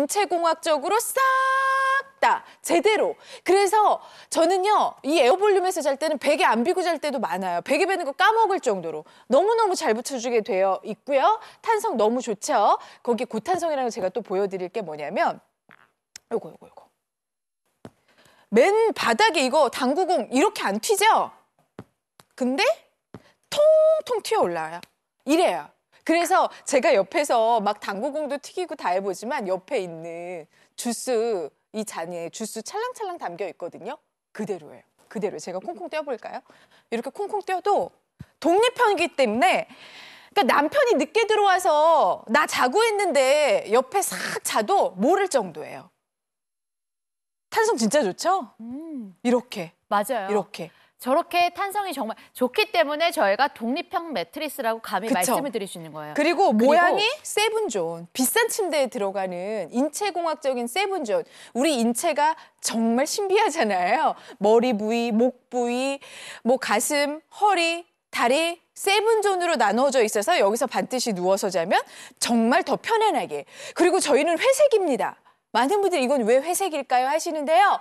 인체공학적으로 싹 다 제대로. 그래서 저는요 이 에어볼륨에서 잘 때는 베개 안 비고 잘 때도 많아요. 베개 베는 거 까먹을 정도로 너무너무 잘 붙여주게 되어 있고요. 탄성 너무 좋죠. 거기 고탄성이라는 거 제가 또 보여드릴 게 뭐냐면 요거 요거 요거. 맨 바닥에 이거 당구공 이렇게 안 튀죠? 근데 통통 튀어 올라와요. 이래요. 그래서 제가 옆에서 막 당구공도 튀기고 다 해보지만 옆에 있는 주스 이 잔에 주스 찰랑찰랑 담겨 있거든요. 그대로예요. 그대로 제가 콩콩 떼어볼까요? 이렇게 콩콩 떼어도 독립형이기 때문에 그러니까 남편이 늦게 들어와서 나 자고 있는데 옆에 싹 자도 모를 정도예요. 탄성 진짜 좋죠? 음. 이렇게 맞아요. 이렇게 저렇게 탄성이 정말 좋기 때문에 저희가 독립형 매트리스라고 감히 그쵸. 말씀을 드릴 수 있는 거예요. 그리고, 그리고 모양이 세븐존, 비싼 침대에 들어가는 인체공학적인 세븐존. 우리 인체가 정말 신비하잖아요. 머리 부위, 목 부위, 뭐 가슴, 허리, 다리, 세븐존으로 나누어져 있어서 여기서 반드시 누워서 자면 정말 더 편안하게. 그리고 저희는 회색입니다. 많은 분들이 이건 왜 회색일까요? 하시는데요.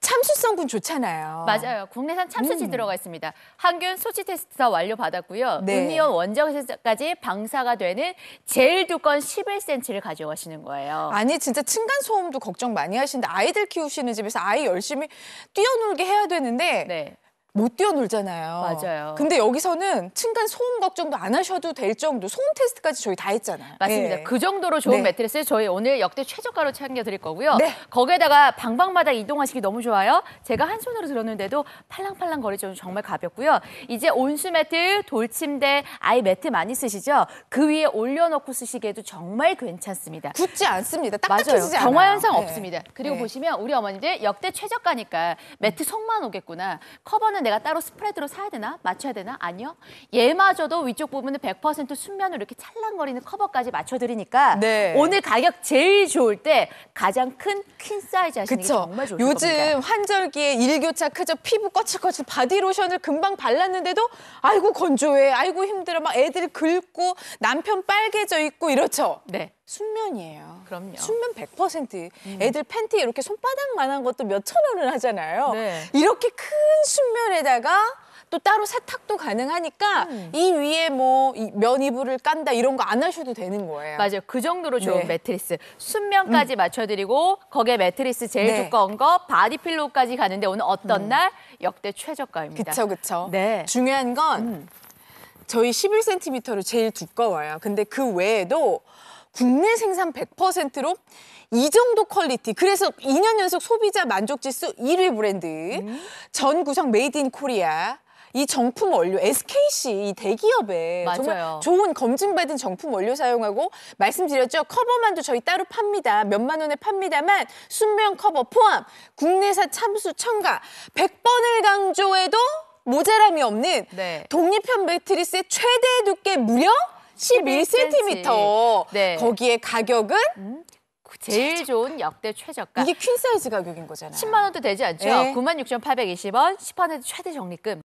참수성분 좋잖아요. 맞아요. 국내산 참수지 음. 들어가 있습니다. 항균 소지 테스트 다 완료 받았고요. 네. 음이온 원자까지 방사가 되는 제일 두꺼운 11cm를 가져가시는 거예요. 아니 진짜 층간 소음도 걱정 많이 하시는데 아이들 키우시는 집에서 아이 열심히 뛰어놀게 해야 되는데 네. 못 뛰어놀잖아요. 맞아요. 근데 여기서는 층간 소음 걱정도 안 하셔도 될 정도 소음 테스트까지 저희 다 했잖아요. 맞습니다. 네. 그 정도로 좋은 네. 매트리스 저희 오늘 역대 최저가로 챙겨드릴 거고요. 네. 거기에다가 방방마다 이동하시기 너무 좋아요. 제가 한 손으로 들었는데도 팔랑팔랑 거리죠. 정말 가볍고요. 이제 온수 매트, 돌침대, 아이 매트 많이 쓰시죠? 그 위에 올려놓고 쓰시기에도 정말 괜찮습니다. 굳지 않습니다. 딱딱해지지 맞아요. 경화 현상 네. 없습니다. 그리고 네. 보시면 우리 어머니들 역대 최저가니까 매트 속만 오겠구나. 커버는 내가 따로 스프레드로 사야 되나? 맞춰야 되나? 아니요. 얘마저도 위쪽 부분은 100% 순면으로 이렇게 찰랑거리는 커버까지 맞춰드리니까 네. 오늘 가격 제일 좋을 때 가장 큰퀸 사이즈 하시는 그쵸? 게 정말 좋을 요즘 겁니다. 환절기에 일교차 크죠. 피부 꺼칠꺼칠 바디로션을 금방 발랐는데도 아이고 건조해, 아이고 힘들어. 막 애들 긁고 남편 빨개져 있고 이렇죠. 네. 순면이에요. 그럼요. 순면 100%. 음. 애들 팬티 이렇게 손바닥만한 것도 몇천 원을 하잖아요. 네. 이렇게 큰 순면에다가 또 따로 세탁도 가능하니까 음. 이 위에 뭐 면 이불을 깐다 이런 거 안 하셔도 되는 거예요. 맞아요. 그 정도로 좋은 네. 매트리스. 순면까지 음. 맞춰드리고 거기에 매트리스 제일 네. 두꺼운 거 바디필로우까지 가는데 오늘 어떤 음. 날 역대 최저가입니다. 그쵸 그쵸. 네. 중요한 건 음. 저희 11cm로 제일 두꺼워요. 근데 그 외에도 국내 생산 100%로 이 정도 퀄리티. 그래서 2년 연속 소비자 만족 지수 1위 브랜드. 음. 전 구성 메이드 인 코리아. 이 정품 원료 SKC 이 대기업에 맞아요. 정말 좋은 검증받은 정품 원료 사용하고 말씀드렸죠 커버만도 저희 따로 팝니다 몇만 원에 팝니다만 순면 커버 포함 국내사 참수 첨가 100번을 강조해도 모자람이 없는 네. 독립형 매트리스의 최대 두께 무려 11cm. 네. 거기에 가격은 음? 제일 최저가. 좋은 역대 최저가. 이게 퀸 사이즈 가격인 거잖아요. 10만 원도 되지 않죠? 네. 96,820원, 10% 최대 적립금.